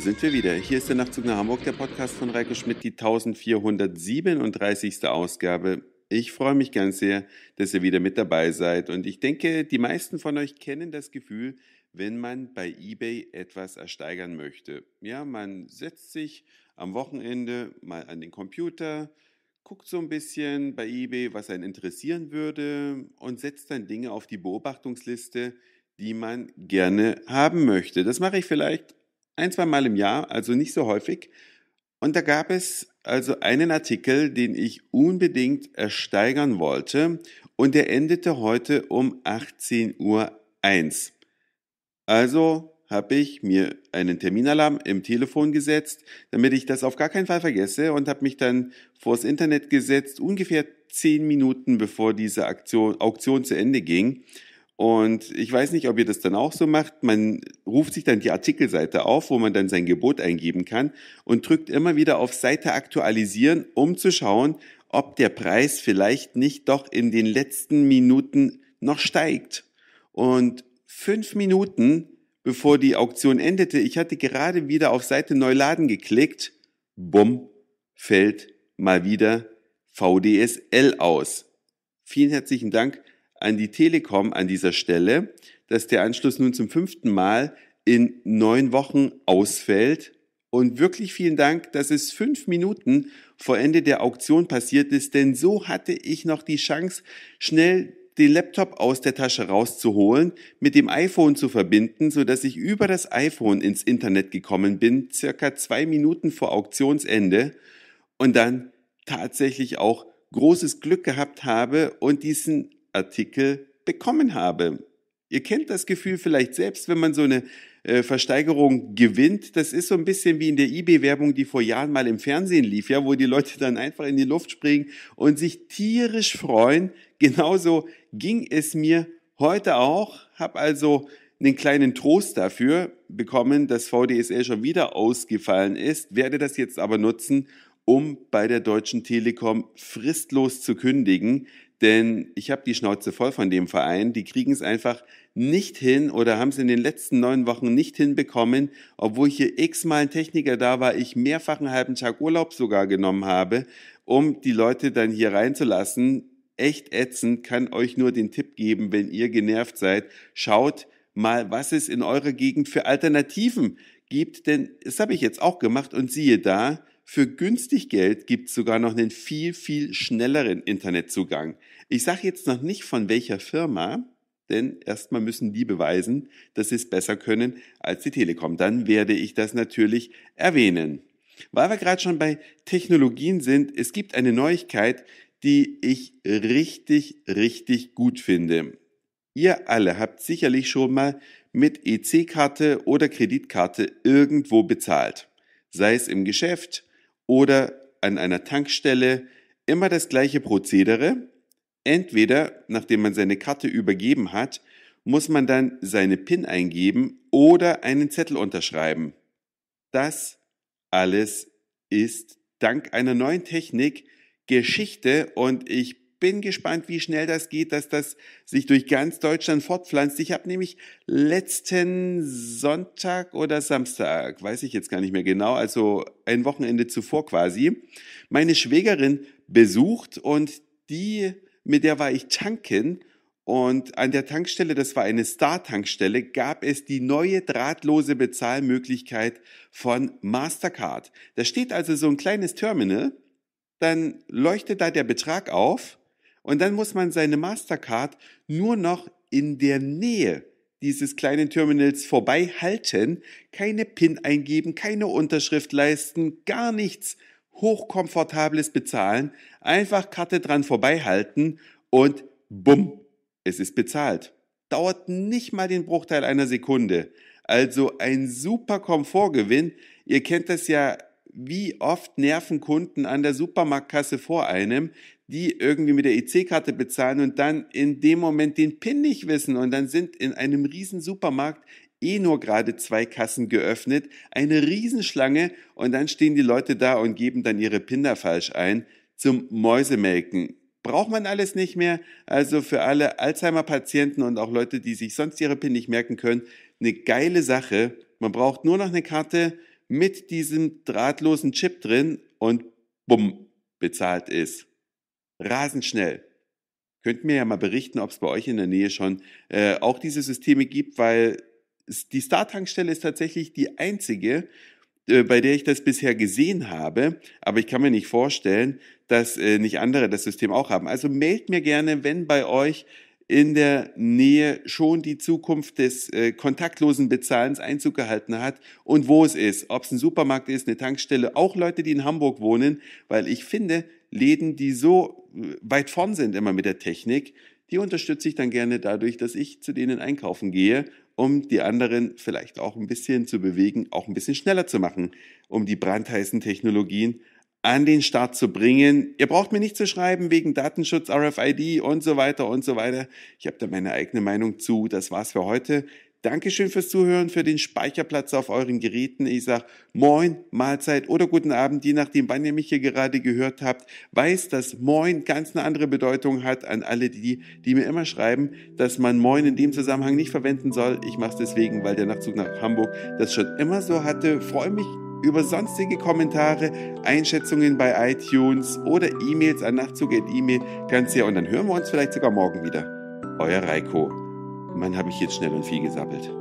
sind wir wieder. Hier ist der Nachtzug nach Hamburg, der Podcast von Reiko Schmidt, die 1437. Ausgabe. Ich freue mich ganz sehr, dass ihr wieder mit dabei seid. Und ich denke, die meisten von euch kennen das Gefühl, wenn man bei eBay etwas ersteigern möchte. Ja, man setzt sich am Wochenende mal an den Computer, guckt so ein bisschen bei eBay, was einen interessieren würde und setzt dann Dinge auf die Beobachtungsliste, die man gerne haben möchte. Das mache ich vielleicht ein, zwei Mal im Jahr, also nicht so häufig. Und da gab es also einen Artikel, den ich unbedingt ersteigern wollte und der endete heute um 18.01 Uhr. Also habe ich mir einen Terminalarm im Telefon gesetzt, damit ich das auf gar keinen Fall vergesse und habe mich dann vors Internet gesetzt, ungefähr zehn Minuten bevor diese Aktion, Auktion zu Ende ging und ich weiß nicht, ob ihr das dann auch so macht. Man ruft sich dann die Artikelseite auf, wo man dann sein Gebot eingeben kann und drückt immer wieder auf Seite aktualisieren, um zu schauen, ob der Preis vielleicht nicht doch in den letzten Minuten noch steigt. Und fünf Minuten bevor die Auktion endete, ich hatte gerade wieder auf Seite Neuladen geklickt, bumm, fällt mal wieder VDSL aus. Vielen herzlichen Dank an die Telekom an dieser Stelle, dass der Anschluss nun zum fünften Mal in neun Wochen ausfällt. Und wirklich vielen Dank, dass es fünf Minuten vor Ende der Auktion passiert ist, denn so hatte ich noch die Chance, schnell den Laptop aus der Tasche rauszuholen, mit dem iPhone zu verbinden, so dass ich über das iPhone ins Internet gekommen bin, circa zwei Minuten vor Auktionsende und dann tatsächlich auch großes Glück gehabt habe und diesen Artikel bekommen habe. Ihr kennt das Gefühl vielleicht selbst, wenn man so eine äh, Versteigerung gewinnt. Das ist so ein bisschen wie in der eBay-Werbung, die vor Jahren mal im Fernsehen lief, ja, wo die Leute dann einfach in die Luft springen und sich tierisch freuen. Genauso ging es mir heute auch. Hab also einen kleinen Trost dafür bekommen, dass VDSL schon wieder ausgefallen ist, werde das jetzt aber nutzen, um bei der Deutschen Telekom fristlos zu kündigen, denn ich habe die Schnauze voll von dem Verein. Die kriegen es einfach nicht hin oder haben es in den letzten neun Wochen nicht hinbekommen, obwohl ich hier x-mal ein Techniker da war, ich mehrfach einen halben Tag Urlaub sogar genommen habe, um die Leute dann hier reinzulassen. Echt ätzend, kann euch nur den Tipp geben, wenn ihr genervt seid, schaut mal, was es in eurer Gegend für Alternativen gibt, denn das habe ich jetzt auch gemacht und siehe da, für günstig Geld gibt's sogar noch einen viel, viel schnelleren Internetzugang. Ich sage jetzt noch nicht von welcher Firma, denn erstmal müssen die beweisen, dass sie es besser können als die Telekom. Dann werde ich das natürlich erwähnen. Weil wir gerade schon bei Technologien sind, es gibt eine Neuigkeit, die ich richtig, richtig gut finde. Ihr alle habt sicherlich schon mal mit EC-Karte oder Kreditkarte irgendwo bezahlt. Sei es im Geschäft, oder an einer Tankstelle immer das gleiche Prozedere. Entweder, nachdem man seine Karte übergeben hat, muss man dann seine PIN eingeben oder einen Zettel unterschreiben. Das alles ist dank einer neuen Technik Geschichte und ich bin gespannt, wie schnell das geht, dass das sich durch ganz Deutschland fortpflanzt. Ich habe nämlich letzten Sonntag oder Samstag, weiß ich jetzt gar nicht mehr genau, also ein Wochenende zuvor quasi, meine Schwägerin besucht und die, mit der war ich tanken. Und an der Tankstelle, das war eine Star-Tankstelle, gab es die neue drahtlose Bezahlmöglichkeit von Mastercard. Da steht also so ein kleines Terminal, dann leuchtet da der Betrag auf und dann muss man seine Mastercard nur noch in der Nähe dieses kleinen Terminals vorbei halten, keine PIN eingeben, keine Unterschrift leisten, gar nichts hochkomfortables bezahlen, einfach Karte dran vorbei halten und bumm, es ist bezahlt. Dauert nicht mal den Bruchteil einer Sekunde. Also ein super Komfortgewinn. Ihr kennt das ja wie oft nerven Kunden an der Supermarktkasse vor einem, die irgendwie mit der EC-Karte bezahlen und dann in dem Moment den PIN nicht wissen und dann sind in einem riesen Supermarkt eh nur gerade zwei Kassen geöffnet, eine Riesenschlange und dann stehen die Leute da und geben dann ihre PIN da falsch ein zum Mäusemelken. Braucht man alles nicht mehr. Also für alle Alzheimer-Patienten und auch Leute, die sich sonst ihre PIN nicht merken können, eine geile Sache. Man braucht nur noch eine Karte, mit diesem drahtlosen Chip drin und bumm, bezahlt ist. Rasend schnell. Könnt mir ja mal berichten, ob es bei euch in der Nähe schon äh, auch diese Systeme gibt, weil die Star-Tankstelle ist tatsächlich die einzige, äh, bei der ich das bisher gesehen habe. Aber ich kann mir nicht vorstellen, dass äh, nicht andere das System auch haben. Also mailt mir gerne, wenn bei euch in der Nähe schon die Zukunft des äh, kontaktlosen Bezahlens Einzug gehalten hat und wo es ist, ob es ein Supermarkt ist, eine Tankstelle, auch Leute, die in Hamburg wohnen, weil ich finde, Läden, die so äh, weit vorn sind immer mit der Technik, die unterstütze ich dann gerne dadurch, dass ich zu denen einkaufen gehe, um die anderen vielleicht auch ein bisschen zu bewegen, auch ein bisschen schneller zu machen, um die brandheißen Technologien an den Start zu bringen. Ihr braucht mir nicht zu schreiben wegen Datenschutz, RFID und so weiter und so weiter. Ich habe da meine eigene Meinung zu. Das war's für heute. Dankeschön fürs Zuhören, für den Speicherplatz auf euren Geräten. Ich sag Moin, Mahlzeit oder guten Abend, je nachdem, wann ihr mich hier gerade gehört habt. Weiß, dass Moin ganz eine andere Bedeutung hat an alle die, die mir immer schreiben, dass man Moin in dem Zusammenhang nicht verwenden soll. Ich mache es deswegen, weil der Nachzug nach Hamburg das schon immer so hatte. Freue mich über sonstige Kommentare, Einschätzungen bei iTunes oder E-Mails an ganz nachtzug.email.de und dann hören wir uns vielleicht sogar morgen wieder. Euer Reiko. Mann, habe ich jetzt schnell und viel gesabbelt.